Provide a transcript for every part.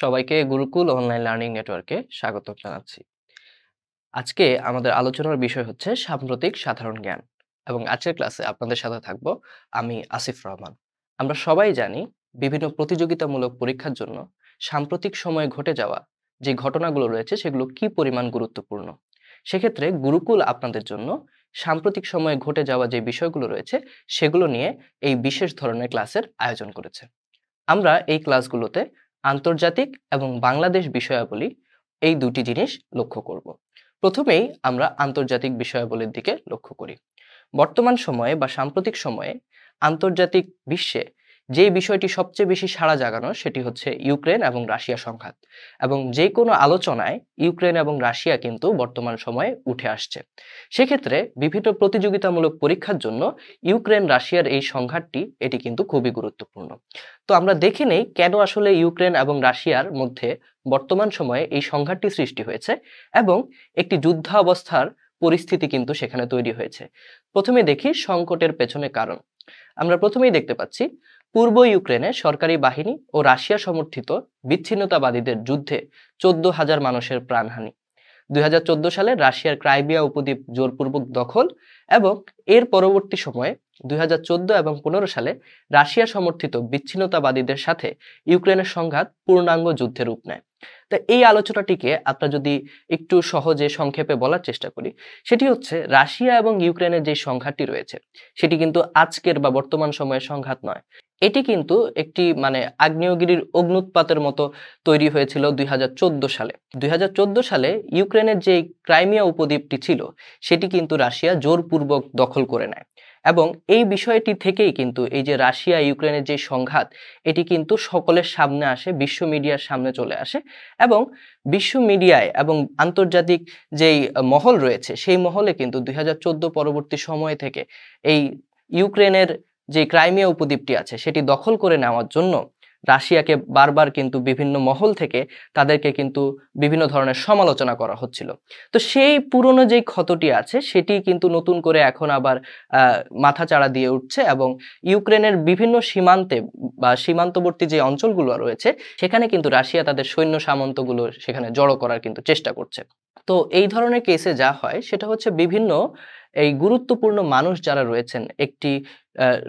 সবাইকে Gurukul online learning নেটওয়ার্কে স্বাগত জানাচ্ছি আজকে আমাদের আলোচনার বিষয় হচ্ছে সাম্প্রতিক সাধারণ জ্ঞান এবং আজকের ক্লাসে আপনাদের সাথে থাকব আমি আসিফ রহমান আমরা সবাই জানি বিভিন্ন প্রতিযোগিতামূলক পরীক্ষার জন্য সাম্প্রতিক সময়ে ঘটে যাওয়া যে ঘটনাগুলো রয়েছে সেগুলো কি পরিমাণ গুরুত্বপূর্ণ সেক্ষেত্রে গুরুকুল আপনাদের জন্য সাম্প্রতিক সময়ে ঘটে যাওয়া যে বিষয়গুলো রয়েছে সেগুলো নিয়ে এই বিশেষ ধরনের ক্লাসের আয়োজন করেছে আমরা এই ক্লাসগুলোতে আন্তর্জাতিক এবং বাংলাদেশ বিষয়াবলী এই দুটি জিনিস লক্ষ্য করব প্রথমেই আমরা আন্তর্জাতিক বিষয়াবলীর দিকে লক্ষ্য করি বর্তমান সময়ে বা সাম্প্রতিক সময়ে আন্তর্জাতিক বিশ্বে যে বিষয়টি সবচেয়ে বেশি সাড়া জাগানো সেটি হচ্ছে ইউক্রেন এবং রাশিয়া সংঘাত এবং যে কোনো আলোচনায় ইউক্রেন এবং রাশিয়া কিন্তু বর্তমান সময়ে উঠে আসছে সেক্ষেত্রে বিভিন্ন প্রতিযোগিতামূলক পরীক্ষার জন্য ইউক্রেন রাশিয়ার এই সংঘাতটি এটি কিন্তু খুবই গুরুত্বপূর্ণ তো আমরা দেখে নেই কেন আসলে ইউক্রেন এবং রাশিয়ার মধ্যে বর্তমান সময়ে এই সংঘাতটি সৃষ্টি হয়েছে এবং একটি যুদ্ধাবস্থার পরিস্থিতি কিন্তু সেখানে তৈরি হয়েছে প্রথমে দেখি সংকটের পেছনে কারণ আমরা প্রথমেই দেখতে পাচ্ছি পূর্ব ইউক্রেনে সরকারি বাহিনী ও রাশিয়া সমর্থিত বিচ্ছিন্নতাবাদীদের যুদ্ধে চোদ্দ হাজার মানুষের প্রাণহানি দুই সালে রাশিয়ার ক্রাইবিয়া উপদ্বীপ জোরপূর্বক দখল এবং এর পরবর্তী সময়ে দুই এবং পনেরো সালে রাশিয়া সমর্থিত বিচ্ছিন্নতাবাদীদের সাথে ইউক্রেনের সংঘাত পূর্ণাঙ্গ যুদ্ধের রূপ নেয় তা এই আলোচনাটিকে আমরা যদি একটু সহজে সংক্ষেপে বলার চেষ্টা করি সেটি হচ্ছে রাশিয়া এবং ইউক্রেনের যে সংঘাতটি রয়েছে সেটি কিন্তু আজকের বা বর্তমান সময়ের সংঘাত নয় এটি কিন্তু একটি মানে আগ্নেয়গিরির অগ্নুৎপাতের মতো তৈরি হয়েছিল দুই সালে দুই সালে ইউক্রেনের যে ক্রাইমিয়া উপদ্বীপটি ছিল সেটি কিন্তু রাশিয়া জোরপূর্বক দখল করে নেয় এবং এই বিষয়টি থেকেই কিন্তু এই যে রাশিয়া ইউক্রেনের যে সংঘাত এটি কিন্তু সকলের সামনে আসে বিশ্ব মিডিয়ার সামনে চলে আসে এবং বিশ্ব মিডিয়ায় এবং আন্তর্জাতিক যেই মহল রয়েছে সেই মহলে কিন্তু দুই পরবর্তী সময় থেকে এই ইউক্রেনের যে ক্রাইমিয়া উপদ্বীপটি আছে সেটি দখল করে নেওয়ার জন্য রাশিয়াকে বারবার কিন্তু বিভিন্ন মহল থেকে তাদেরকে কিন্তু বিভিন্ন ধরনের সমালোচনা করা হচ্ছিল তো সেই পুরনো যেই ক্ষতটি আছে সেটি কিন্তু নতুন করে এখন আবার মাথাচাড়া দিয়ে উঠছে এবং ইউক্রেনের বিভিন্ন সীমান্তে বা সীমান্তবর্তী যে অঞ্চলগুলো রয়েছে সেখানে কিন্তু রাশিয়া তাদের সৈন্য সামন্তগুলো সেখানে জড়ো করার কিন্তু চেষ্টা করছে তো এই ধরনের কেসে যা হয় সেটা হচ্ছে বিভিন্ন এই গুরুত্বপূর্ণ মানুষ যারা রয়েছেন একটি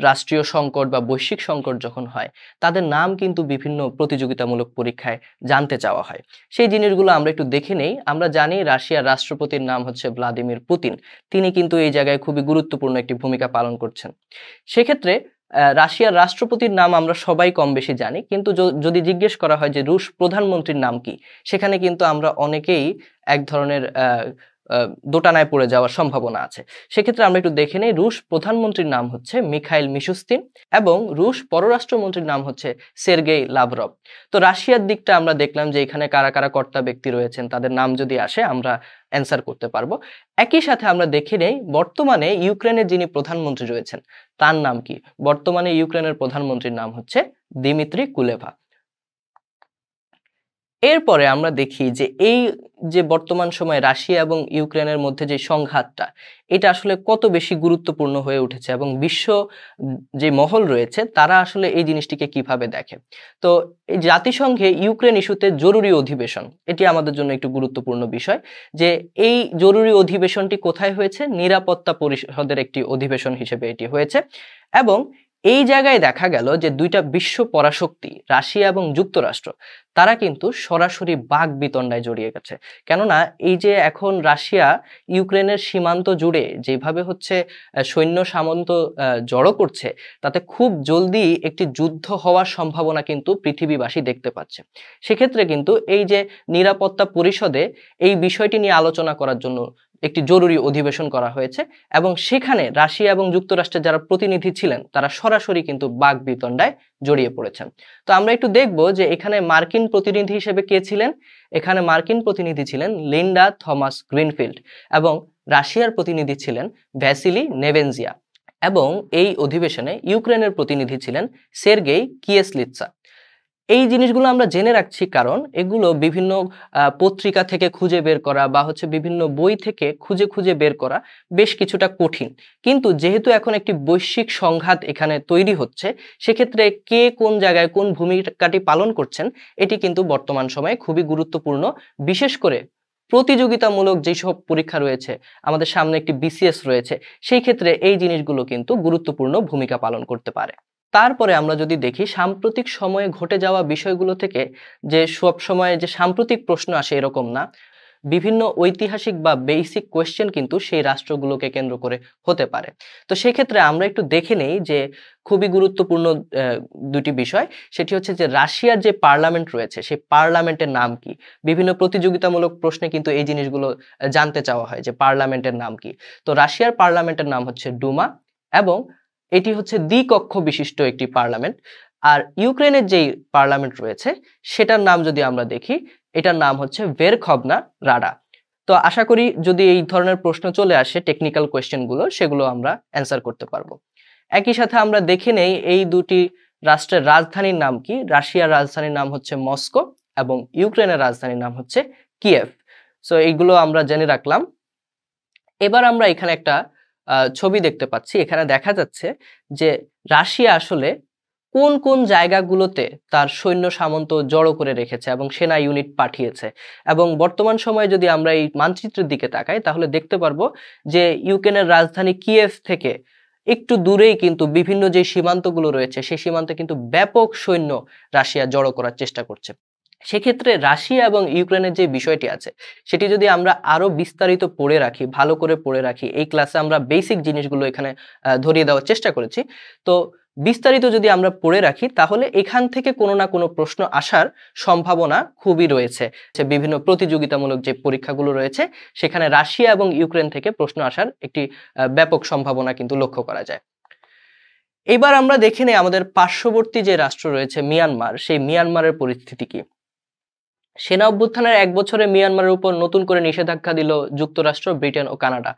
রাষ্ট্রীয় সংকট বা বৈশ্বিক সংকট যখন হয় তাদের নাম কিন্তু বিভিন্ন প্রতিযোগিতামূলক পরীক্ষায় জানতে চাওয়া হয় সেই জিনিসগুলো আমরা একটু দেখে নেই আমরা জানি রাশিয়ার রাষ্ট্রপতির নাম হচ্ছে ভ্লাদিমির পুতিন তিনি কিন্তু এই জায়গায় খুবই গুরুত্বপূর্ণ একটি ভূমিকা পালন করছেন সেক্ষেত্রে রাশিয়ার রাষ্ট্রপতির নাম আমরা সবাই কম বেশি জানি কিন্তু যদি জিজ্ঞেস করা হয় যে রুশ প্রধানমন্ত্রীর নাম কি সেখানে কিন্তু আমরা অনেকেই এক ধরনের দোটানায় পড়ে যাওয়ার সম্ভাবনা আছে সেক্ষেত্রে আমরা একটু দেখে নেই রুশ প্রধানমন্ত্রীর নাম হচ্ছে মিখাইল মিশুস্তিন এবং রুশ পররাষ্ট্রমন্ত্রীর নাম হচ্ছে সের্গেই লাভরব তো রাশিয়ার দিকটা আমরা দেখলাম যে এখানে কারা কারা কর্তা ব্যক্তি রয়েছেন তাদের নাম যদি আসে আমরা অ্যান্সার করতে পারবো একই সাথে আমরা দেখে নেই বর্তমানে ইউক্রেনের যিনি প্রধানমন্ত্রী রয়েছেন তার নাম কি বর্তমানে ইউক্রেনের প্রধানমন্ত্রীর নাম হচ্ছে দিমিত্রি কুলেভা এরপরে আমরা দেখি যে এই যে বর্তমান সময়ে রাশিয়া এবং ইউক্রেনের মধ্যে যে সংঘাতটা এটা আসলে কত বেশি গুরুত্বপূর্ণ হয়ে উঠেছে এবং বিশ্ব যে মহল রয়েছে তারা আসলে এই জিনিসটিকে কিভাবে দেখে তো এই জাতিসংঘে ইউক্রেন ইস্যুতে জরুরি অধিবেশন এটি আমাদের জন্য একটু গুরুত্বপূর্ণ বিষয় যে এই জরুরি অধিবেশনটি কোথায় হয়েছে নিরাপত্তা পরিষদের একটি অধিবেশন হিসেবে এটি হয়েছে এবং এই জায়গায় দেখা গেল যে দুইটা বিশ্ব পরাশক্তি রাশিয়া এবং যুক্তরাষ্ট্র তারা কিন্তু সরাসরি বাঘ বিতণ্ডায় জড়িয়ে গেছে কেননা এই যে এখন রাশিয়া ইউক্রেনের সীমান্ত জুড়ে যেভাবে হচ্ছে সৈন্য সামন্ত জড়ো করছে তাতে খুব জলদি একটি যুদ্ধ হওয়ার সম্ভাবনা কিন্তু পৃথিবীবাসী দেখতে পাচ্ছে সেক্ষেত্রে কিন্তু এই যে নিরাপত্তা পরিষদে এই বিষয়টি নিয়ে আলোচনা করার জন্য একটি জরুরি অধিবেশন করা হয়েছে এবং সেখানে রাশিয়া এবং যুক্তরাষ্ট্রের যারা প্রতিনিধি ছিলেন তারা সরাসরি কিন্তু বাঘ বিতণ্ডায় জড়িয়ে পড়েছেন তো আমরা একটু দেখব যে এখানে মার্কিন প্রতিনিধি হিসেবে কে ছিলেন এখানে মার্কিন প্রতিনিধি ছিলেন লিন্ডা থমাস গ্রিনফিল্ড এবং রাশিয়ার প্রতিনিধি ছিলেন ভ্যাসিলি নেভেনজিয়া এবং এই অধিবেশনে ইউক্রেনের প্রতিনিধি ছিলেন সের্গেই কিয়েসলিৎসা এই জিনিসগুলো আমরা জেনে রাখছি কারণ এগুলো বিভিন্ন পত্রিকা থেকে খুঁজে বের করা বা হচ্ছে বিভিন্ন বই থেকে খুঁজে খুঁজে বের করা বেশ কিছুটা কঠিন কিন্তু যেহেতু এখন একটি বৈশ্বিক সংঘাত এখানে তৈরি হচ্ছে সেক্ষেত্রে কে কোন জায়গায় কোন ভূমিকাটি পালন করছেন এটি কিন্তু বর্তমান সময়ে খুবই গুরুত্বপূর্ণ বিশেষ করে প্রতিযোগিতামূলক যেসব পরীক্ষা রয়েছে আমাদের সামনে একটি বিসিএস রয়েছে সেই ক্ষেত্রে এই জিনিসগুলো কিন্তু গুরুত্বপূর্ণ ভূমিকা পালন করতে পারে তারপরে আমরা যদি দেখি সাম্প্রতিক সময়ে ঘটে যাওয়া বিষয়গুলো থেকে যে সব সময়ে যে সাম্প্রতিক প্রশ্ন আসে এরকম না বিভিন্ন ঐতিহাসিক বা বেসিক কোয়েশ্চেন কিন্তু সেই রাষ্ট্রগুলোকে কেন্দ্র করে হতে পারে তো সেক্ষেত্রে আমরা একটু দেখে নেই যে খুবই গুরুত্বপূর্ণ দুটি বিষয় সেটি হচ্ছে যে রাশিয়ার যে পার্লামেন্ট রয়েছে সেই পার্লামেন্টের নাম কি বিভিন্ন প্রতিযোগিতামূলক প্রশ্নে কিন্তু এই জিনিসগুলো জানতে চাওয়া হয় যে পার্লামেন্টের নাম কি তো রাশিয়ার পার্লামেন্টের নাম হচ্ছে ডুমা এবং এটি হচ্ছে দ্বিকক্ষ বিশিষ্ট একটি পার্লামেন্ট আর ইউক্রেনের যেই পার্লামেন্ট রয়েছে সেটার নাম যদি আমরা দেখি এটার নাম হচ্ছে ভেরখবনা রাডা তো আশা করি যদি এই ধরনের প্রশ্ন চলে আসে টেকনিক্যাল কোয়েশ্চেনগুলো সেগুলো আমরা অ্যান্সার করতে পারবো একই সাথে আমরা দেখে নেই এই দুটি রাষ্ট্রের রাজধানীর নাম কি রাশিয়ার রাজধানীর নাম হচ্ছে মস্কো এবং ইউক্রেনের রাজধানীর নাম হচ্ছে কিয়েভ সো এইগুলো আমরা জেনে রাখলাম এবার আমরা এখানে একটা ছবি দেখতে পাচ্ছি এখানে দেখা যাচ্ছে যে রাশিয়া আসলে কোন কোন জায়গাগুলোতে তার সৈন্য সামন্ত জড়ো করে রেখেছে এবং সেনা ইউনিট পাঠিয়েছে এবং বর্তমান সময়ে যদি আমরা এই মানচিত্রের দিকে তাকাই তাহলে দেখতে পারবো যে ইউক্রেনের রাজধানী কিয়েফ থেকে একটু দূরেই কিন্তু বিভিন্ন যে সীমান্তগুলো রয়েছে সেই সীমান্তে কিন্তু ব্যাপক সৈন্য রাশিয়া জড়ো করার চেষ্টা করছে সেক্ষেত্রে রাশিয়া এবং ইউক্রেনের যে বিষয়টি আছে সেটি যদি আমরা আরও বিস্তারিত পড়ে রাখি ভালো করে পড়ে রাখি এই ক্লাসে আমরা বেসিক জিনিসগুলো এখানে ধরিয়ে দেওয়ার চেষ্টা করেছি তো বিস্তারিত যদি আমরা পড়ে রাখি তাহলে এখান থেকে কোনো না কোনো প্রশ্ন আসার সম্ভাবনা খুবই রয়েছে বিভিন্ন প্রতিযোগিতামূলক যে পরীক্ষাগুলো রয়েছে সেখানে রাশিয়া এবং ইউক্রেন থেকে প্রশ্ন আসার একটি ব্যাপক সম্ভাবনা কিন্তু লক্ষ্য করা যায় এবার আমরা দেখে নেই আমাদের পার্শ্ববর্তী যে রাষ্ট্র রয়েছে মিয়ানমার সেই মিয়ানমারের পরিস্থিতি কি সেনা অভ্যুত্থানের এক বছরে মিয়ানমারের উপর নতুন করে নিষেধাজ্ঞা দিল যুক্তরাষ্ট্র ব্রিটেন ও কানাডা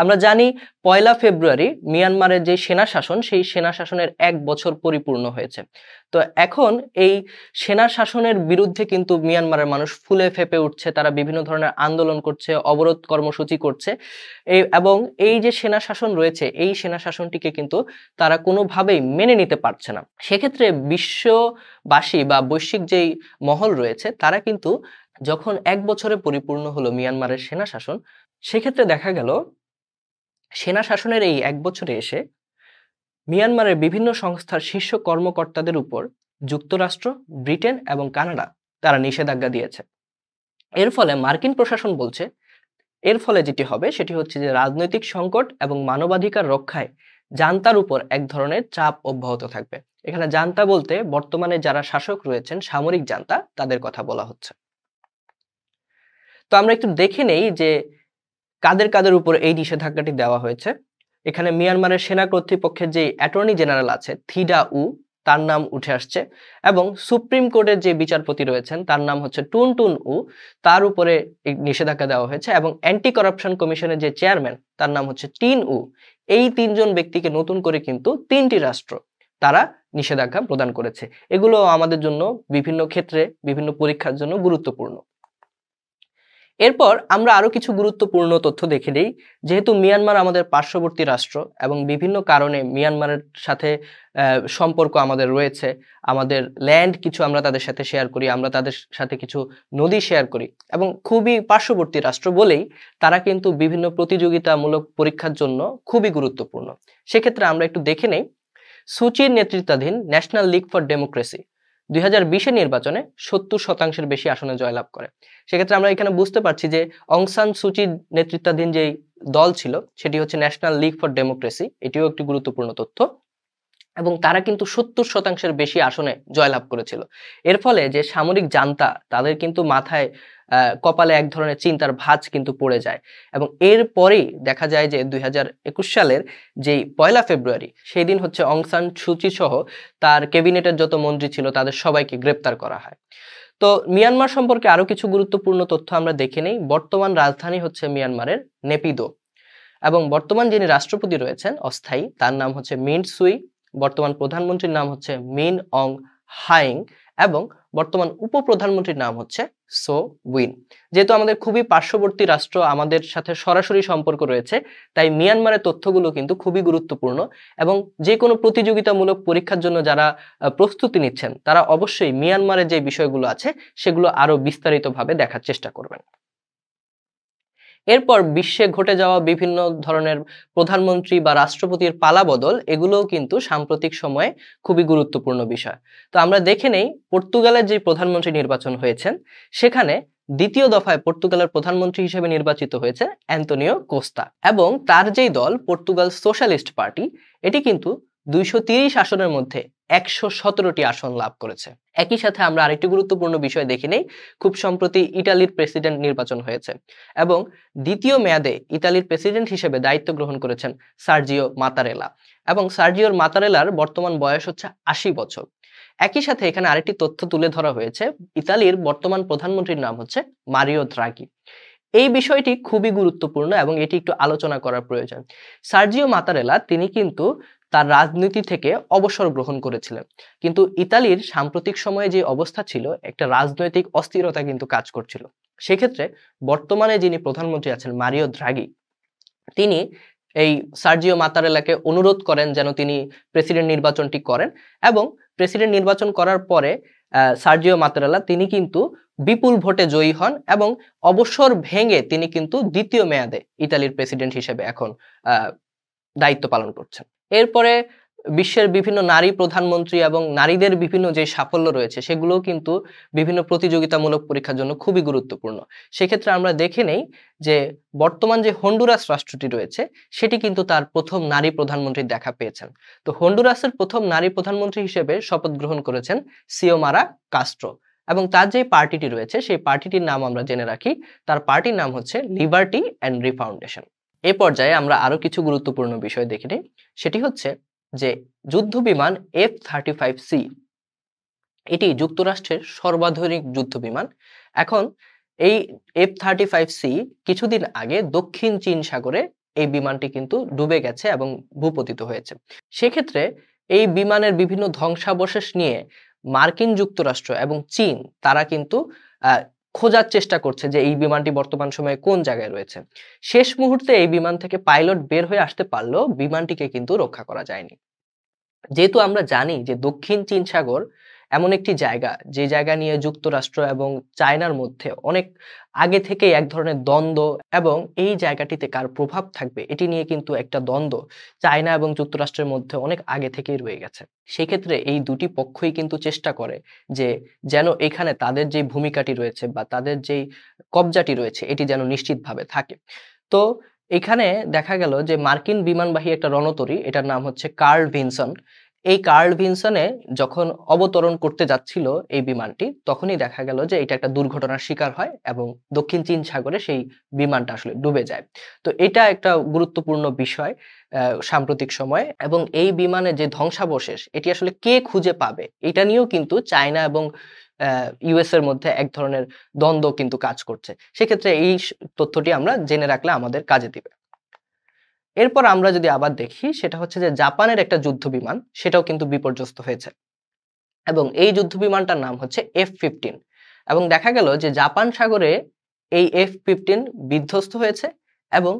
আমরা জানি পয়লা ফেব্রুয়ারি মিয়ানমারের যে সেনা শাসন সেই সেনা শাসনের এক বছর পরিপূর্ণ হয়েছে তো এখন এই সেনা শাসনের বিরুদ্ধে কিন্তু মিয়ানমারের মানুষ ফুলে ফেপে উঠছে তারা বিভিন্ন ধরনের আন্দোলন করছে অবরোধ কর্মসূচি করছে এবং এই যে সেনা শাসন রয়েছে এই সেনা শাসনটিকে কিন্তু তারা কোনোভাবেই মেনে নিতে পারছে না সেক্ষেত্রে বিশ্ববাসী বা বৈশ্বিক যেই মহল রয়েছে তারা কিন্তু যখন এক বছরে পরিপূর্ণ হলো মিয়ানমারের সেনা শাসন সেক্ষেত্রে দেখা গেল সেনা শাসনের এই এক বছরে এসে মিয়ানমারের বিভিন্ন সংস্থার শীর্ষ কর্মকর্তাদের উপর যুক্তরাষ্ট্র ব্রিটেন এবং কানাডা তারা নিষেধাজ্ঞা দিয়েছে এর ফলে মার্কিন প্রশাসন বলছে এর ফলে যেটি হবে সেটি হচ্ছে যে রাজনৈতিক সংকট এবং মানবাধিকার রক্ষায় জান্তার উপর এক ধরনের চাপ অব্যাহত থাকবে এখানে জান্তা বলতে বর্তমানে যারা শাসক রয়েছেন সামরিক জান্তা তাদের কথা বলা হচ্ছে তো আমরা একটু দেখে নেই যে কাদের কাদের উপর এই নিষেধাজ্ঞাটি দেওয়া হয়েছে এখানে মিয়ানমারের সেনা কর্তৃপক্ষের যে অ্যাটর্নি জেনারেল আছে থিডা উ তার নাম উঠে আসছে এবং সুপ্রিম কোর্টের যে বিচারপতি রয়েছেন তার নাম হচ্ছে টুন টুন উ তার উপরে নিষেধাজ্ঞা দেওয়া হয়েছে এবং অ্যান্টি করাপশন কমিশনের যে চেয়ারম্যান তার নাম হচ্ছে টিন উ এই তিনজন ব্যক্তিকে নতুন করে কিন্তু তিনটি রাষ্ট্র তারা নিষেধাজ্ঞা প্রদান করেছে এগুলো আমাদের জন্য বিভিন্ন ক্ষেত্রে বিভিন্ন পরীক্ষার জন্য গুরুত্বপূর্ণ এরপর আমরা আরও কিছু গুরুত্বপূর্ণ তথ্য দেখে নিই যেহেতু মিয়ানমার আমাদের পার্শ্ববর্তী রাষ্ট্র এবং বিভিন্ন কারণে মিয়ানমারের সাথে সম্পর্ক আমাদের রয়েছে আমাদের ল্যান্ড কিছু আমরা তাদের সাথে শেয়ার করি আমরা তাদের সাথে কিছু নদী শেয়ার করি এবং খুবই পার্শ্ববর্তী রাষ্ট্র বলেই তারা কিন্তু বিভিন্ন প্রতিযোগিতামূলক পরীক্ষার জন্য খুবই গুরুত্বপূর্ণ সেক্ষেত্রে আমরা একটু দেখে নেই সুচির নেতৃত্বাধীন ন্যাশনাল লিগ ফর ডেমোক্রেসি দুই হাজার নির্বাচনে সত্তর শতাংশের বেশি আসনে জয়লাভ করে সেক্ষেত্রে আমরা এখানে বুঝতে পারছি যে অংসান সুচির নেতৃত্বাধীন যেই দল ছিল সেটি হচ্ছে ন্যাশনাল লিগ ফর ডেমোক্রেসি এটিও একটি গুরুত্বপূর্ণ তথ্য এবং তারা কিন্তু সত্তর শতাংশের বেশি আসনে জয়লাভ করেছিল এর ফলে যে সামরিক জানতা তাদের কিন্তু মাথায় কপালে এক ধরনের চিন্তার ভাঁজ কিন্তু পড়ে যায় এবং এরপরেই দেখা যায় যে দুই সালের যেই পয়লা ফেব্রুয়ারি সেই দিন হচ্ছে অংসান সুচি সহ তার ক্যাবিনেটের যত মন্ত্রী ছিল তাদের সবাইকে গ্রেপ্তার করা হয় তো মিয়ানমার সম্পর্কে আরও কিছু গুরুত্বপূর্ণ তথ্য আমরা দেখে নেই বর্তমান রাজধানী হচ্ছে মিয়ানমারের নেপিদো এবং বর্তমান যিনি রাষ্ট্রপতি রয়েছেন অস্থায়ী তার নাম হচ্ছে মিন্ট সুই বর্তমান প্রধানমন্ত্রীর নাম হচ্ছে মিন অং হাইং এবং বর্তমান উপপ্রধানমন্ত্রীর নাম হচ্ছে সো উইন যেহেতু আমাদের খুবই পার্শ্ববর্তী রাষ্ট্র আমাদের সাথে সরাসরি সম্পর্ক রয়েছে তাই মিয়ানমারের তথ্যগুলো কিন্তু খুবই গুরুত্বপূর্ণ এবং যে কোনো প্রতিযোগিতামূলক পরীক্ষার জন্য যারা প্রস্তুতি নিচ্ছেন তারা অবশ্যই মিয়ানমারের যে বিষয়গুলো আছে সেগুলো আরও বিস্তারিতভাবে দেখার চেষ্টা করবেন এরপর বিশ্বে ঘটে যাওয়া বিভিন্ন ধরনের প্রধানমন্ত্রী বা রাষ্ট্রপতির পালা বদল এগুলোও কিন্তু সাম্প্রতিক সময়ে খুবই গুরুত্বপূর্ণ বিষয় তো আমরা দেখে নেই পর্তুগালের যে প্রধানমন্ত্রী নির্বাচন হয়েছেন সেখানে দ্বিতীয় দফায় পর্তুগালের প্রধানমন্ত্রী হিসেবে নির্বাচিত হয়েছে অ্যান্তোনিও কোস্তা এবং তার যেই দল পর্তুগাল সোশ্যালিস্ট পার্টি এটি কিন্তু দুইশো আসনের মধ্যে একশো আসন লাভ করেছে একই সাথে আমরা আরেকটি গুরুত্বপূর্ণ বিষয় দেখে নেই খুব সম্প্রতি ইটালির প্রেসিডেন্ট নির্বাচন হয়েছে এবং দ্বিতীয় মেয়াদে ইতালির প্রেসিডেন্ট হিসেবে দায়িত্ব গ্রহণ করেছেন সার্জিও মাতারেলা এবং সার্জিওর মাতারেলার বর্তমান বয়স হচ্ছে আশি বছর একই সাথে এখানে আরেকটি তথ্য তুলে ধরা হয়েছে ইতালির বর্তমান প্রধানমন্ত্রীর নাম হচ্ছে মারিও দ্রাগি এই বিষয়টি খুবই গুরুত্বপূর্ণ এবং এটি একটু আলোচনা করার প্রয়োজন সার্জিও মাতারেলা তিনি কিন্তু তার রাজনীতি থেকে অবসর গ্রহণ করেছিলেন কিন্তু ইতালির সাম্প্রতিক সময়ে যে অবস্থা ছিল একটা রাজনৈতিক অস্থিরতা কিন্তু কাজ করছিল সেক্ষেত্রে বর্তমানে যিনি প্রধানমন্ত্রী আছেন মারিও দ্রাগি তিনি এই সার্জিও মাতারেলাকে অনুরোধ করেন যেন তিনি প্রেসিডেন্ট নির্বাচনটি করেন এবং প্রেসিডেন্ট নির্বাচন করার পরে সার্জিও মাতারেলা তিনি কিন্তু বিপুল ভোটে জয়ী হন এবং অবসর ভেঙে তিনি কিন্তু দ্বিতীয় মেয়াদে ইতালির প্রেসিডেন্ট হিসেবে এখন দায়িত্ব পালন করছেন এরপরে বিশ্বের বিভিন্ন নারী প্রধানমন্ত্রী এবং নারীদের বিভিন্ন যে সাফল্য রয়েছে সেগুলোও কিন্তু বিভিন্ন প্রতিযোগিতামূলক পরীক্ষার জন্য খুবই গুরুত্বপূর্ণ সেক্ষেত্রে আমরা দেখে নেই যে বর্তমান যে হন্ডুরাস রাষ্ট্রটি রয়েছে সেটি কিন্তু তার প্রথম নারী প্রধানমন্ত্রী দেখা পেয়েছেন তো হন্ডুরাসের প্রথম নারী প্রধানমন্ত্রী হিসেবে শপথ গ্রহণ করেছেন সিওমারা কাস্ট্রো এবং তার যে পার্টিটি রয়েছে সেই পার্টিটির নাম আমরা জেনে রাখি তার পার্টির নাম হচ্ছে লিবার্টি অ্যান্ড রিফাউন্ডেশন এ পর্যায়ে আমরা আরও কিছু গুরুত্বপূর্ণ বিষয় দেখে নিই সেটি হচ্ছে যে যুদ্ধ বিমান এফ থার্টি ফাইভ সি এটি যুক্তরাষ্ট্রের সর্বাধুনিক যুদ্ধ বিমান এখন এই এফ থার্টি ফাইভ সি কিছুদিন আগে দক্ষিণ চীন সাগরে এই বিমানটি কিন্তু ডুবে গেছে এবং ভূপতিত হয়েছে সেক্ষেত্রে এই বিমানের বিভিন্ন ধ্বংসাবশেষ নিয়ে মার্কিন যুক্তরাষ্ট্র এবং চীন তারা কিন্তু খোঁজার চেষ্টা করছে যে এই বিমানটি বর্তমান সময়ে কোন জায়গায় রয়েছে শেষ মুহূর্তে এই বিমান থেকে পাইলট বের হয়ে আসতে পারলেও বিমানটিকে কিন্তু রক্ষা করা যায়নি যেহেতু আমরা জানি যে দক্ষিণ চীন সাগর এমন একটি জায়গা যে জায়গা নিয়ে যুক্তরাষ্ট্র এবং চায়নার মধ্যে অনেক আগে থেকে এক ধরনের দ্বন্দ্ব এবং এই জায়গাটিতে কার প্রভাব থাকবে এটি নিয়ে কিন্তু একটা দ্বন্দ্ব চায়না এবং যুক্তরাষ্ট্রের মধ্যে অনেক আগে থেকেই রয়ে গেছে সেক্ষেত্রে এই দুটি পক্ষই কিন্তু চেষ্টা করে যে যেন এখানে তাদের যে ভূমিকাটি রয়েছে বা তাদের যেই কবজাটি রয়েছে এটি যেন নিশ্চিতভাবে থাকে তো এখানে দেখা গেল যে মার্কিন বিমানবাহী একটা রণতরী এটার নাম হচ্ছে কার্ল ভিনসন এই কার্ল ভিনসনে যখন অবতরণ করতে যাচ্ছিল এই বিমানটি তখনই দেখা গেল যে এটা একটা দুর্ঘটনার শিকার হয় এবং দক্ষিণ চীন সাগরে সেই বিমানটা আসলে ডুবে যায় তো এটা একটা গুরুত্বপূর্ণ বিষয় সাম্প্রতিক সময়ে এবং এই বিমানে যে ধ্বংসাবশেষ এটি আসলে কে খুঁজে পাবে এটা নিয়েও কিন্তু চায়না এবং ইউএস এর মধ্যে এক ধরনের দ্বন্দ্ব কিন্তু কাজ করছে সেক্ষেত্রে এই তথ্যটি আমরা জেনে রাখলে আমাদের কাজে দিবে এরপর আমরা যদি আবার দেখি সেটা হচ্ছে যে জাপানের একটা যুদ্ধ বিমান সেটাও কিন্তু বিপর্যস্ত হয়েছে এবং এই যুদ্ধ বিমানটার নাম হচ্ছে এফ ফিফটিন এবং দেখা গেল যে জাপান সাগরে এই এফ ফিফটিন বিধ্বস্ত হয়েছে এবং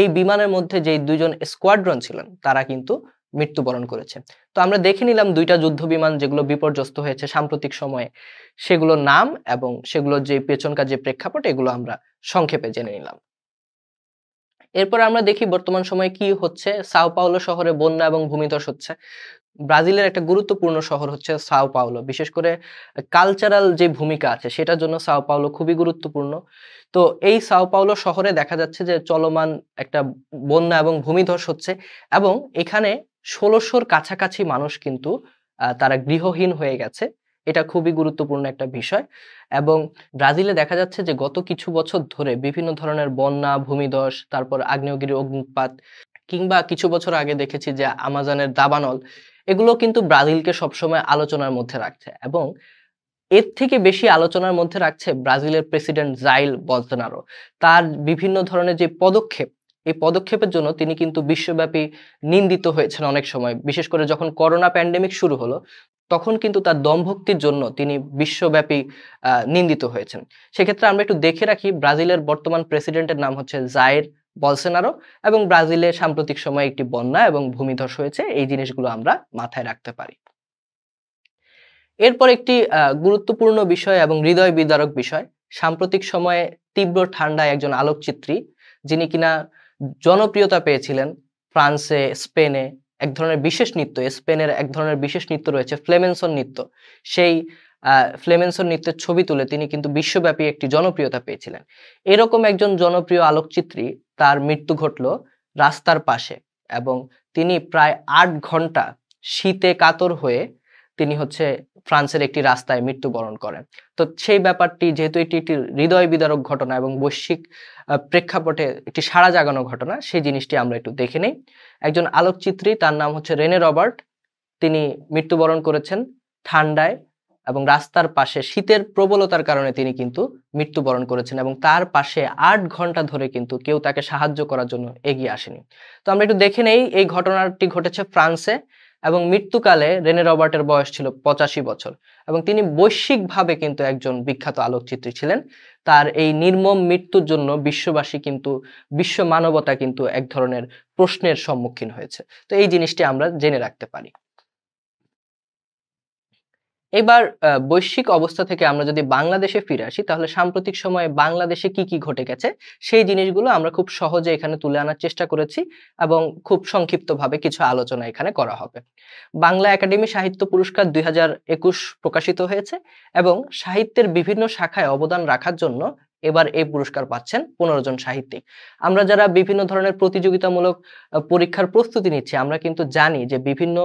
এই বিমানের মধ্যে যে দুইজন স্কোয়াড্রন ছিলেন তারা কিন্তু মৃত্যুবরণ করেছে তো আমরা দেখে নিলাম দুইটা যুদ্ধ বিমান যেগুলো বিপর্যস্ত হয়েছে সাম্প্রতিক সময়ে সেগুলোর নাম এবং সেগুলোর যে পেছনকার যে প্রেক্ষাপট এগুলো আমরা সংক্ষেপে জেনে নিলাম এরপর আমরা দেখি বর্তমান সময়ে কি হচ্ছে সাও পাওলো শহরে বন্যা এবং ভূমিধস হচ্ছে ব্রাজিলের একটা গুরুত্বপূর্ণ শহর হচ্ছে সাও পাওলো বিশেষ করে কালচারাল যে ভূমিকা আছে সেটার জন্য সাও পাওলো খুবই গুরুত্বপূর্ণ তো এই সাও পাওলো শহরে দেখা যাচ্ছে যে চলমান একটা বন্যা এবং ভূমিধস হচ্ছে এবং এখানে ষোলোশোর কাছাকাছি মানুষ কিন্তু তারা গৃহহীন হয়ে গেছে এটা খুবই গুরুত্বপূর্ণ একটা বিষয় এবং ব্রাজিলে দেখা যাচ্ছে যে গত কিছু বছর ধরে বিভিন্ন ধরনের বন্যা ভূমিধস তারপর আগ্নেয়গিরি অগ্নিপাত কিংবা কিছু বছর আগে দেখেছি যে আমাজনের দাবানল এগুলো কিন্তু ব্রাজিলকে সবসময় আলোচনার মধ্যে রাখছে এবং এর থেকে বেশি আলোচনার মধ্যে রাখছে ব্রাজিলের প্রেসিডেন্ট জাইল বলতোনারো তার বিভিন্ন ধরনের যে পদক্ষেপ এই পদক্ষেপের জন্য তিনি কিন্তু বিশ্বব্যাপী নিন্দিত হয়েছেন অনেক সময় বিশেষ করে যখন করোনা প্যান্ডেমিক শুরু হলো তখন কিন্তু তার দমভক্তির জন্য তিনি বিশ্বব্যাপী নিন্দিত হয়েছেন সেক্ষেত্রে আমরা একটু দেখে রাখি ব্রাজিলের বর্তমান প্রেসিডেন্টের নাম হচ্ছে জায়ের বলসেনারো এবং ব্রাজিলে সাম্প্রতিক সময়ে একটি বন্যা এবং ভূমিধস হয়েছে এই জিনিসগুলো আমরা মাথায় রাখতে পারি এরপর একটি গুরুত্বপূর্ণ বিষয় এবং হৃদয় বিদারক বিষয় সাম্প্রতিক সময়ে তীব্র ঠান্ডায় একজন আলোকচিত্রী যিনি কিনা জনপ্রিয়তা পেয়েছিলেন ফ্রান্সে স্পেনে এক ধরনের বিশেষ নৃত্য স্পেনের এক ধরনের বিশেষ নৃত্য রয়েছে ফ্লেমেনসন নৃত্য সেই ফ্লেমেনসন নৃত্যের ছবি তুলে তিনি কিন্তু বিশ্বব্যাপী একটি জনপ্রিয়তা পেয়েছিলেন এরকম একজন জনপ্রিয় আলোকচিত্রী তার মৃত্যু ঘটল রাস্তার পাশে এবং তিনি প্রায় আট ঘন্টা শীতে কাতর হয়ে তিনি হচ্ছে ফ্রান্সের একটি রাস্তায় মৃত্যুবরণ করেন তো সেই ব্যাপারটি যেহেতু এটি একটি হৃদয় বিদারক ঘটনা এবং বৈশ্বিক প্রেক্ষাপটে একটি সাড়া জাগানো ঘটনা সেই জিনিসটি আমরা একটু দেখে নেই একজন আলোকচিত্রী তার নাম হচ্ছে রেনে রবার্ট তিনি মৃত্যুবরণ করেছেন ঠান্ডায় এবং রাস্তার পাশে শীতের প্রবলতার কারণে তিনি কিন্তু মৃত্যুবরণ করেছেন এবং তার পাশে আট ঘন্টা ধরে কিন্তু কেউ তাকে সাহায্য করার জন্য এগিয়ে আসেনি তো আমরা একটু দেখে নেই এই ঘটনাটি ঘটেছে ফ্রান্সে এবং মৃত্যুকালে রেনে রবার্টের বয়স ছিল পঁচাশি বছর এবং তিনি বৈশ্বিকভাবে কিন্তু একজন বিখ্যাত আলোকচিত্রী ছিলেন তার এই নির্মম মৃত্যুর জন্য বিশ্ববাসী কিন্তু বিশ্ব মানবতা কিন্তু এক ধরনের প্রশ্নের সম্মুখীন হয়েছে তো এই জিনিসটি আমরা জেনে রাখতে পারি এবার বৈশ্বিক অবস্থা থেকে আমরা যদি বাংলাদেশে ফিরে আসি তাহলে সাম্প্রতিক সময়ে বাংলাদেশে কি কি ঘটে গেছে সেই জিনিসগুলো আমরা খুব সহজে এখানে তুলে আনার চেষ্টা করেছি এবং খুব সংক্ষিপ্তভাবে কিছু আলোচনা এখানে করা হবে বাংলা একাডেমি সাহিত্য পুরস্কার দুই প্রকাশিত হয়েছে এবং সাহিত্যের বিভিন্ন শাখায় অবদান রাখার জন্য এবার এই পুরস্কার পাচ্ছেন পনেরো জন সাহিত্যিক আমরা যারা বিভিন্ন ধরনের প্রতিযোগিতামূলক পরীক্ষার প্রস্তুতি নিচ্ছি আমরা কিন্তু জানি যে বিভিন্ন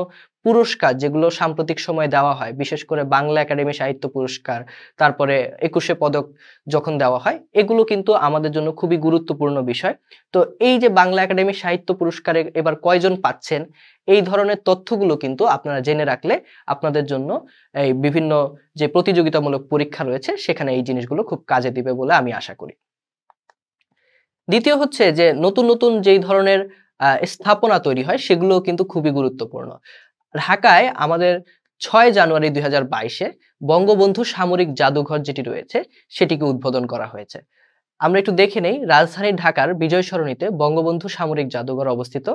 পুরস্কার যেগুলো সাম্প্রতিক সময়ে দেওয়া হয় বিশেষ করে বাংলা একাডেমি সাহিত্য পুরস্কার তারপরে একুশে পদক যখন দেওয়া হয় এগুলো কিন্তু আমাদের জন্য খুবই গুরুত্বপূর্ণ বিষয় তো এই যে বাংলা একাডেমি সাহিত্য পুরস্কারে এবার কয়জন পাচ্ছেন এই ধরনের তথ্যগুলো কিন্তু আপনারা জেনে রাখলে আপনাদের জন্য এই বিভিন্ন যে প্রতিযোগিতামূলক পরীক্ষা রয়েছে সেখানে এই জিনিসগুলো খুব কাজে দিবে বলে আমি আশা করি দ্বিতীয় হচ্ছে যে নতুন নতুন যেই ধরনের স্থাপনা তৈরি হয় সেগুলো কিন্তু খুবই গুরুত্বপূর্ণ ঢাকায় আমাদের ছয় জানুয়ারি দুই বঙ্গবন্ধু সামরিক জাদুঘর যেটি রয়েছে সেটিকে উদ্বোধন করা হয়েছে আমরা একটু দেখে নেই রাজধানী ঢাকার বিজয় সরণিতে বঙ্গবন্ধু সামরিক জাদুঘর অবস্থিত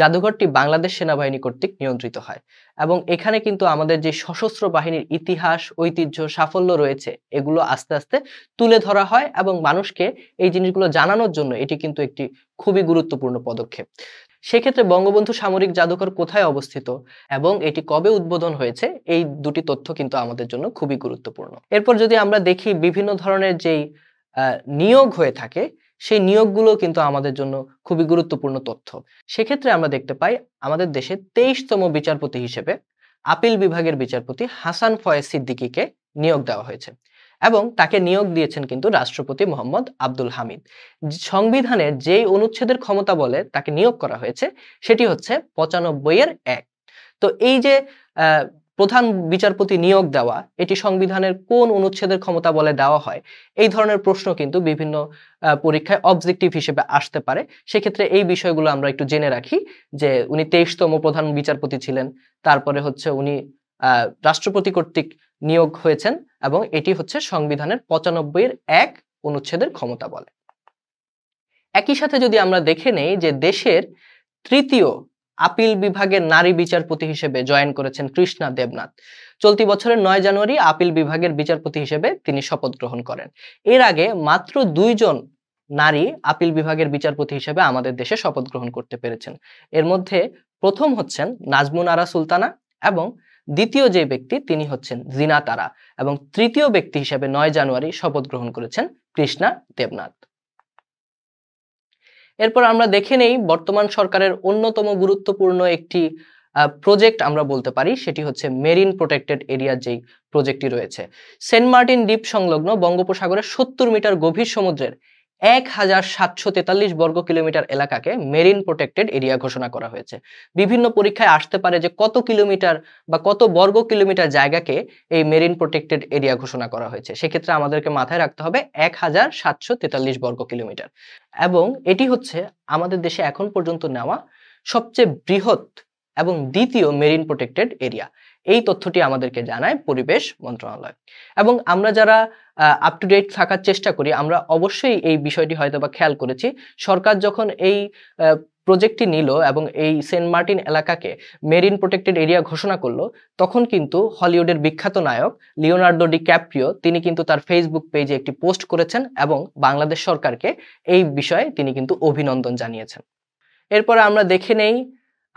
জাদুঘরটি বাংলাদেশ সেনাবাহিনী কর্তৃক নিয়ন্ত্রিত হয় এবং এখানে কিন্তু আমাদের যে সশস্ত্র বাহিনীর ইতিহাস ঐতিহ্য সাফল্য রয়েছে এগুলো আস্তে আস্তে তুলে ধরা হয় এবং মানুষকে এই জিনিসগুলো জানানোর জন্য এটি কিন্তু একটি খুবই গুরুত্বপূর্ণ পদক্ষেপ সেক্ষেত্রে বঙ্গবন্ধু সামরিক জাদুঘর কোথায় অবস্থিত এবং এটি কবে উদ্বোধন হয়েছে এই দুটি তথ্য কিন্তু আমাদের জন্য খুবই গুরুত্বপূর্ণ এরপর যদি আমরা দেখি বিভিন্ন ধরনের যেই নিয়োগ হয়ে থাকে সেই নিয়োগগুলো কিন্তু আমাদের জন্য খুবই গুরুত্বপূর্ণ তথ্য সেক্ষেত্রে আমরা দেখতে পাই আমাদের দেশে তেইশতম বিচারপতি হিসেবে আপিল বিভাগের বিচারপতি হাসান ফয়েজ সিদ্দিকিকে নিয়োগ দেওয়া হয়েছে এবং তাকে নিয়োগ দিয়েছেন কিন্তু রাষ্ট্রপতি মোহাম্মদ আব্দুল হামিদ সংবিধানের যেই অনুচ্ছেদের ক্ষমতা বলে তাকে নিয়োগ করা হয়েছে সেটি হচ্ছে পঁচানব্বই এর এক তো এই যে প্রধান বিচারপতি নিয়োগ দেওয়া এটি সংবিধানের কোন অনুচ্ছেদের ক্ষমতা বলে দেওয়া হয় এই ধরনের প্রশ্ন কিন্তু বিভিন্ন পরীক্ষায় অবজেক্টিভ হিসেবে আসতে পারে সেক্ষেত্রে এই বিষয়গুলো আমরা একটু জেনে রাখি যে উনি তেইশতম প্রধান বিচারপতি ছিলেন তারপরে হচ্ছে উনি রাষ্ট্রপতি কর্তৃক নিয়োগ হয়েছেন এবং এটি হচ্ছে সংবিধানের পঁচানব্বইয়ের এক অনুচ্ছেদের ক্ষমতা বলে একই সাথে যদি আমরা দেখে নেই যে দেশের তৃতীয় আপিল বিভাগে নারী বিচারপতি হিসেবে জয়েন করেছেন কৃষ্ণা দেবনাথ চলতি বছরের নয় জানুয়ারি আপিল বিভাগের বিচারপতি হিসেবে তিনি শপথ গ্রহণ করেন এর আগে মাত্র দুইজন নারী আপিল বিভাগের বিচারপতি হিসেবে আমাদের দেশে শপথ গ্রহণ করতে পেরেছেন এর মধ্যে প্রথম হচ্ছেন নাজমুন আরা সুলতানা এবং দ্বিতীয় যে ব্যক্তি তিনি হচ্ছেন জিনা তারা এবং তৃতীয় ব্যক্তি হিসেবে নয় জানুয়ারি শপথ গ্রহণ করেছেন কৃষ্ণা দেবনাথ এরপর আমরা দেখে নেই বর্তমান সরকারের অন্যতম গুরুত্বপূর্ণ একটি প্রজেক্ট আমরা বলতে পারি সেটি হচ্ছে মেরিন প্রোটেক্টেড এরিয়ার যেই প্রজেক্টটি রয়েছে সেন্ট মার্টিন দ্বীপ সংলগ্ন বঙ্গোপসাগরের সত্তর মিটার গভীর সমুদ্রের এক হাজার সাতশো তেতাল্লিশ বর্গ কিলোমিটার এলাকাকে মেরিন প্রোটেক্টেড এরিয়া ঘোষণা করা হয়েছে বিভিন্ন পরীক্ষায় আসতে পারে যে কত কিলোমিটার বা কত বর্গ কিলোমিটার জায়গাকে এই মেরিন প্রোটেক্টেড এরিয়া ঘোষণা করা হয়েছে সেক্ষেত্রে আমাদেরকে মাথায় রাখতে হবে এক হাজার সাতশো তেতাল্লিশ বর্গ কিলোমিটার এবং এটি হচ্ছে আমাদের দেশে এখন পর্যন্ত নেওয়া সবচেয়ে বৃহৎ এবং দ্বিতীয় মেরিন প্রোটেক্টেড এরিয়া এই তথ্যটি আমাদেরকে জানায় পরিবেশ মন্ত্রণালয় এবং আমরা যারা আপ টু ডেট থাকার চেষ্টা করি আমরা অবশ্যই এই বিষয়টি হয়তো বা খেয়াল করেছি সরকার যখন এই প্রজেক্টটি নিল এবং এই সেন্ট মার্টিন এলাকাকে মেরিন প্রোটেক্টেড এরিয়া ঘোষণা করলো তখন কিন্তু হলিউডের বিখ্যাত নায়ক লিওনার্দো ডি ক্যাপ্রিও তিনি কিন্তু তার ফেসবুক পেজে একটি পোস্ট করেছেন এবং বাংলাদেশ সরকারকে এই বিষয়ে তিনি কিন্তু অভিনন্দন জানিয়েছেন এরপরে আমরা দেখে নেই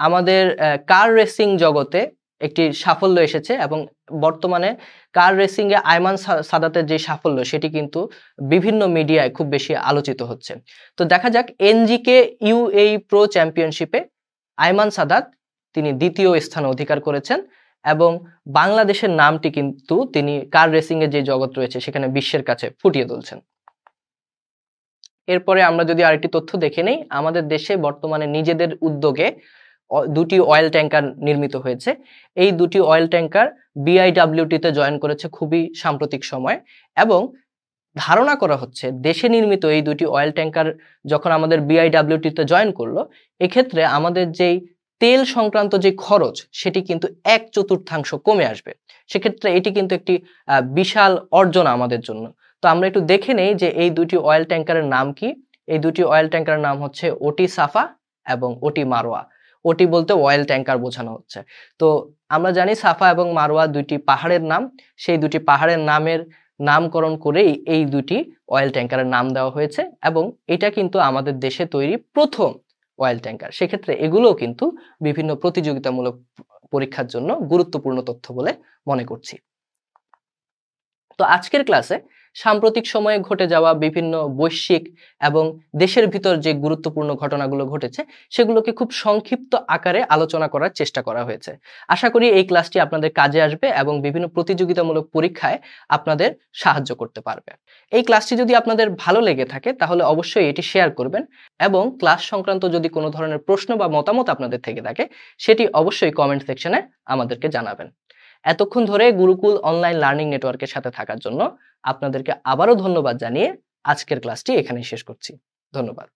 আমাদের কার রেসিং জগতে একটি সাফল্য এসেছে এবং বর্তমানে কার রেসিংয়ে আয়মান সাদাতের যে সাফল্য সেটি কিন্তু বিভিন্ন মিডিয়ায় খুব বেশি আলোচিত হচ্ছে তো দেখা যাক এনজিকে ইউএই প্রো চ্যাম্পিয়নশিপে আয়মান সাদাত তিনি দ্বিতীয় স্থান অধিকার করেছেন এবং বাংলাদেশের নামটি কিন্তু তিনি কার রেসিংয়ের যে জগৎ রয়েছে সেখানে বিশ্বের কাছে ফুটিয়ে তুলছেন এরপরে আমরা যদি আরেকটি তথ্য দেখে নেই আমাদের দেশে বর্তমানে নিজেদের উদ্যোগে দুটি অয়েল ট্যাঙ্কার নির্মিত হয়েছে এই দুটি অয়েল ট্যাঙ্কার বিআইডাব্লিউটিতে জয়েন করেছে খুবই সাম্প্রতিক সময় এবং ধারণা করা হচ্ছে দেশে নির্মিত এই দুটি অয়েল ট্যাঙ্কার যখন আমাদের বিআইডাব্লিউটিতে জয়েন করলো এক্ষেত্রে আমাদের যেই তেল সংক্রান্ত যে খরচ সেটি কিন্তু এক চতুর্থাংশ কমে আসবে সেক্ষেত্রে এটি কিন্তু একটি বিশাল অর্জন আমাদের জন্য তো আমরা একটু দেখে নেই যে এই দুটি অয়েল ট্যাঙ্কারের নাম কি এই দুটি অয়েল ট্যাঙ্কারের নাম হচ্ছে ওটি সাফা এবং ওটি মারোয়া ওটি বলতে অয়েল ট্যাঙ্কার বোঝানো হচ্ছে তো আমরা জানি সাফা এবং মারোয়া দুইটি পাহাড়ের নাম সেই দুটি পাহাড়ের নামের নামকরণ করেই এই দুটি অয়েল ট্যাঙ্কারের নাম দেওয়া হয়েছে এবং এটা কিন্তু আমাদের দেশে তৈরি প্রথম অয়েল ট্যাঙ্কার সেক্ষেত্রে এগুলোও কিন্তু বিভিন্ন প্রতিযোগিতামূলক পরীক্ষার জন্য গুরুত্বপূর্ণ তথ্য বলে মনে করছি তো আজকের ক্লাসে সাম্প্রতিক সময়ে ঘটে যাওয়া বিভিন্ন বৈশ্বিক এবং দেশের ভিতর যে গুরুত্বপূর্ণ ঘটনাগুলো ঘটেছে সেগুলোকে খুব সংক্ষিপ্ত আকারে আলোচনা করার চেষ্টা করা হয়েছে আশা করি এই ক্লাসটি আপনাদের কাজে আসবে এবং বিভিন্ন প্রতিযোগিতামূলক পরীক্ষায় আপনাদের সাহায্য করতে পারবে এই ক্লাসটি যদি আপনাদের ভালো লেগে থাকে তাহলে অবশ্যই এটি শেয়ার করবেন এবং ক্লাস সংক্রান্ত যদি কোনো ধরনের প্রশ্ন বা মতামত আপনাদের থেকে থাকে সেটি অবশ্যই কমেন্ট সেকশনে আমাদেরকে জানাবেন এতক্ষণ ধরে গুরুকুল অনলাইন লার্নিং নেটওয়ার্কের সাথে থাকার জন্য আপনাদেরকে আবারও ধন্যবাদ জানিয়ে আজকের ক্লাসটি এখানেই শেষ করছি ধন্যবাদ